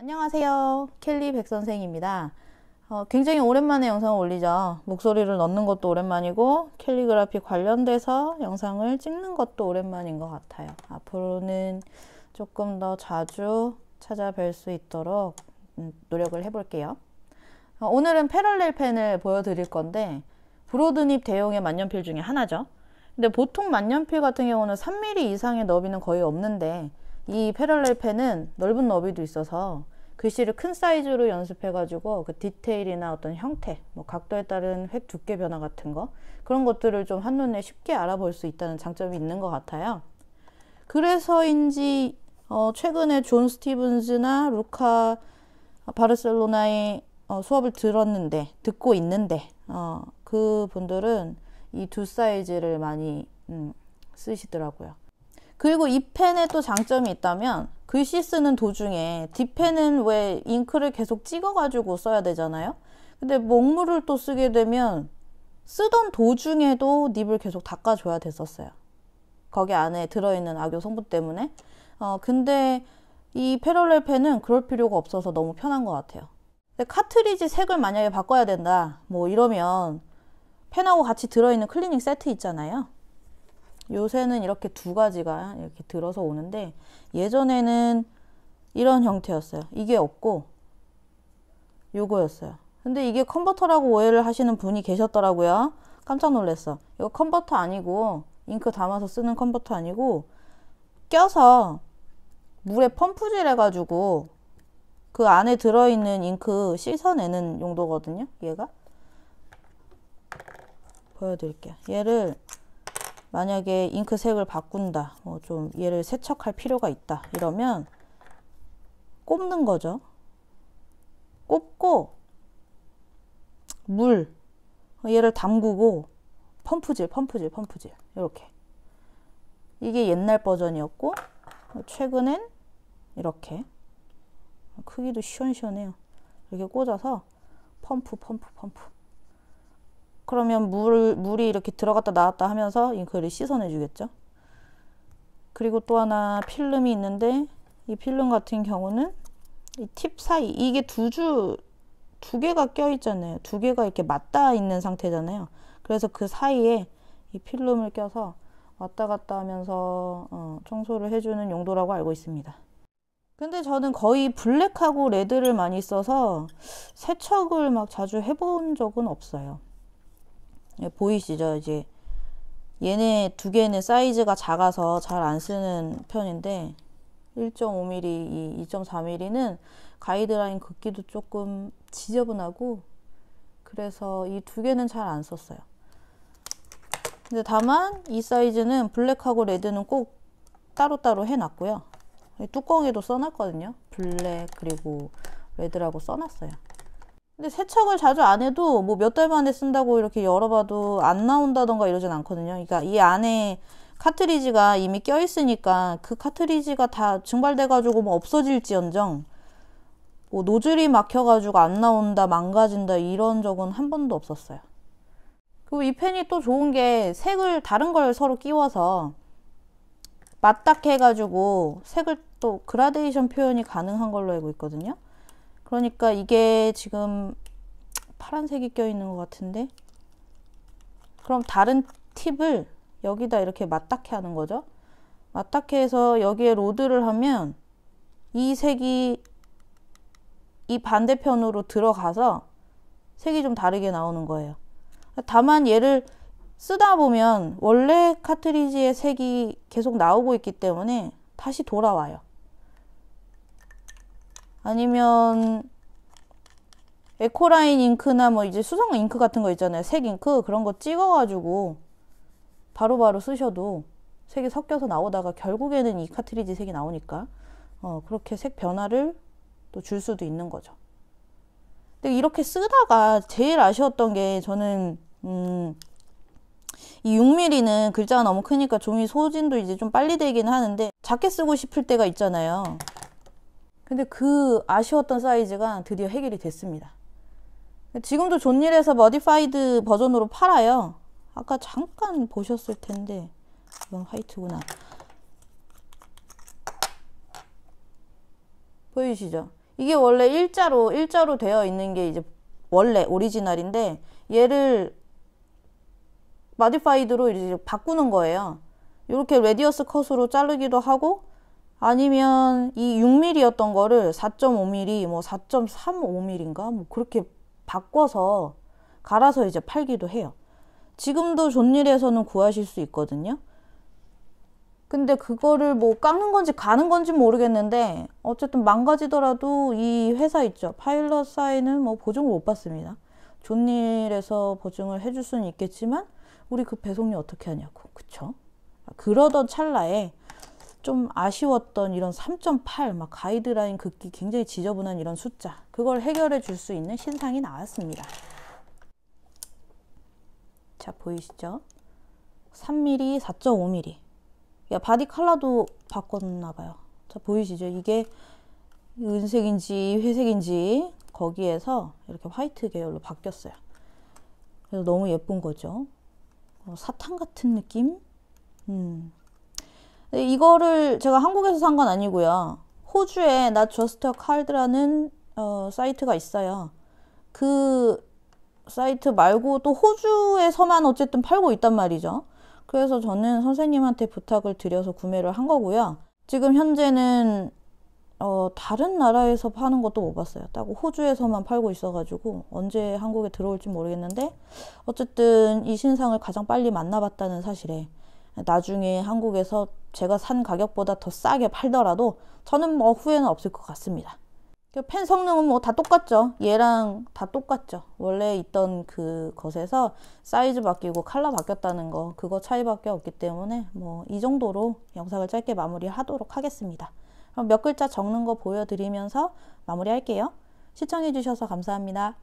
안녕하세요 켈리 백선생입니다 어, 굉장히 오랜만에 영상을 올리죠 목소리를 넣는 것도 오랜만이고 캘리그라피 관련돼서 영상을 찍는 것도 오랜만인 것 같아요 앞으로는 조금 더 자주 찾아뵐 수 있도록 음, 노력을 해볼게요 어, 오늘은 패럴렐 펜을 보여드릴 건데 브로드닙 대용의 만년필 중에 하나죠 근데 보통 만년필 같은 경우는 3mm 이상의 너비는 거의 없는데 이 패럴렐 펜은 넓은 너비도 있어서 글씨를 큰 사이즈로 연습해가지고 그 디테일이나 어떤 형태, 뭐 각도에 따른 획 두께 변화 같은 거 그런 것들을 좀 한눈에 쉽게 알아볼 수 있다는 장점이 있는 것 같아요. 그래서인지 어, 최근에 존 스티븐즈나 루카 바르셀로나의 어, 수업을 들었는데 듣고 있는데 어, 그 분들은 이 두 사이즈를 많이 음, 쓰시더라고요. 그리고 이 펜의 또 장점이 있다면 글씨 쓰는 도중에 디펜은 왜 잉크를 계속 찍어가지고 써야 되잖아요. 근데 먹물을 또 쓰게 되면 쓰던 도중에도 닙을 계속 닦아줘야 됐었어요. 거기 안에 들어있는 악요 성분 때문에. 어, 근데 이 패럴렐 펜은 그럴 필요가 없어서 너무 편한 것 같아요. 카트리지 색을 만약에 바꿔야 된다, 뭐 이러면 펜하고 같이 들어있는 클리닉 세트 있잖아요. 요새는 이렇게 두 가지가 이렇게 들어서 오는데 예전에는 이런 형태였어요. 이게 없고 요거였어요. 근데 이게 컨버터라고 오해를 하시는 분이 계셨더라고요. 깜짝 놀랐어. 이거 컨버터 아니고 잉크 담아서 쓰는 컨버터 아니고 껴서 물에 펌프질 해가지고 그 안에 들어있는 잉크 씻어내는 용도거든요. 얘가 보여드릴게요. 얘를 만약에 잉크색을 바꾼다 뭐 좀 얘를 세척할 필요가 있다 이러면 꼽는 거죠 꼽고 물 얘를 담그고 펌프질 펌프질 펌프질 이렇게 이게 옛날 버전이었고 최근엔 이렇게 크기도 시원시원해요 이렇게 꽂아서 펌프 펌프 펌프 그러면 물, 물이 이렇게 들어갔다 나왔다 하면서 잉크를 씻어내 주겠죠. 그리고 또 하나 필름이 있는데 이 필름 같은 경우는 이 팁 사이 이게 두주두 개가 껴 있잖아요. 두 개가 이렇게 맞닿아 있는 상태잖아요. 그래서 그 사이에 이 필름을 껴서 왔다 갔다 하면서 어, 청소를 해주는 용도라고 알고 있습니다. 근데 저는 거의 블랙하고 레드를 많이 써서 세척을 막 자주 해본 적은 없어요. 예, 보이시죠? 이제 얘네 두 개는 사이즈가 작아서 잘 안 쓰는 편인데 1.5mm, 이 2.4mm는 가이드라인 긋기도 조금 지저분하고 그래서 이 두 개는 잘 안 썼어요. 근데 다만 이 사이즈는 블랙하고 레드는 꼭 따로따로 해놨고요. 뚜껑에도 써놨거든요. 블랙 그리고 레드라고 써놨어요. 근데 세척을 자주 안 해도 뭐 몇 달 만에 쓴다고 이렇게 열어봐도 안 나온다던가 이러진 않거든요. 그러니까 이 안에 카트리지가 이미 껴있으니까 그 카트리지가 다 증발돼가지고 뭐 없어질지언정 뭐 노즐이 막혀가지고 안 나온다, 망가진다 이런 적은 한 번도 없었어요. 그리고 이 펜이 또 좋은 게 색을 다른 걸 서로 끼워서 맞닥 해가지고 색을 또 그라데이션 표현이 가능한 걸로 알고 있거든요. 그러니까 이게 지금 파란색이 껴있는 것 같은데 그럼 다른 팁을 여기다 이렇게 맞닿게 하는 거죠. 맞닿게 해서 여기에 로드를 하면 이 색이 이 반대편으로 들어가서 색이 좀 다르게 나오는 거예요. 다만 얘를 쓰다 보면 원래 카트리지의 색이 계속 나오고 있기 때문에 다시 돌아와요. 아니면 에코라인 잉크나 뭐 이제 수성 잉크 같은 거 있잖아요. 색 잉크 그런 거 찍어가지고 바로바로 바로 쓰셔도 색이 섞여서 나오다가 결국에는 이 카트리지 색이 나오니까 어, 그렇게 색 변화를 또 줄 수도 있는 거죠. 근데 이렇게 쓰다가 제일 아쉬웠던 게 저는 음, 이 6mm는 글자가 너무 크니까 종이 소진도 이제 좀 빨리 되긴 하는데 작게 쓰고 싶을 때가 있잖아요. 근데 그 아쉬웠던 사이즈가 드디어 해결이 됐습니다. 지금도 존일에서 머디파이드 버전으로 팔아요. 아까 잠깐 보셨을 텐데 이건 화이트구나. 보이시죠? 이게 원래 일자로 일자로 되어 있는 게 이제 원래 오리지널인데 얘를 마디파이드로 이제 바꾸는 거예요. 이렇게 레디어스 컷으로 자르기도 하고 아니면 이 6mm였던 거를 4.5mm, 뭐 4.35mm인가 뭐 그렇게 바꿔서 갈아서 이제 팔기도 해요. 지금도 존일에서는 구하실 수 있거든요. 근데 그거를 뭐 깎는 건지 가는 건지 모르겠는데 어쨌든 망가지더라도 이 회사 있죠. 파일럿 사인은 뭐 보증을 못 받습니다. 존일에서 보증을 해줄 수는 있겠지만 우리 그 배송료 어떻게 하냐고. 그쵸? 그러던 찰나에 좀 아쉬웠던 이런 3.8막 가이드라인 극기 굉장히 지저분한 이런 숫자 그걸 해결해 줄 수 있는 신상이 나왔습니다. 자 보이시죠? 3mm, 4.5mm 야 바디 컬러도 바꿨나봐요. 자 보이시죠? 이게 은색인지 회색인지 거기에서 이렇게 화이트 계열로 바뀌었어요. 그래서 너무 예쁜 거죠. 어, 사탕 같은 느낌? 음, 네, 이거를 제가 한국에서 산 건 아니고요. 호주에 나 저스터 카드라는 어, 사이트가 있어요. 그 사이트 말고 또 호주에서만 어쨌든 팔고 있단 말이죠. 그래서 저는 선생님한테 부탁을 드려서 구매를 한 거고요. 지금 현재는 어, 다른 나라에서 파는 것도 못 봤어요. 딱 호주에서만 팔고 있어가지고 언제 한국에 들어올지 모르겠는데 어쨌든 이 신상을 가장 빨리 만나봤다는 사실에 나중에 한국에서 제가 산 가격보다 더 싸게 팔더라도 저는 뭐 후회는 없을 것 같습니다. 그 펜 성능은 뭐 다 똑같죠. 얘랑 다 똑같죠. 원래 있던 그 것에서 사이즈 바뀌고 컬러 바뀌었다는 거 그거 차이밖에 없기 때문에 뭐 이 정도로 영상을 짧게 마무리하도록 하겠습니다. 그럼 몇 글자 적는 거 보여드리면서 마무리할게요. 시청해주셔서 감사합니다.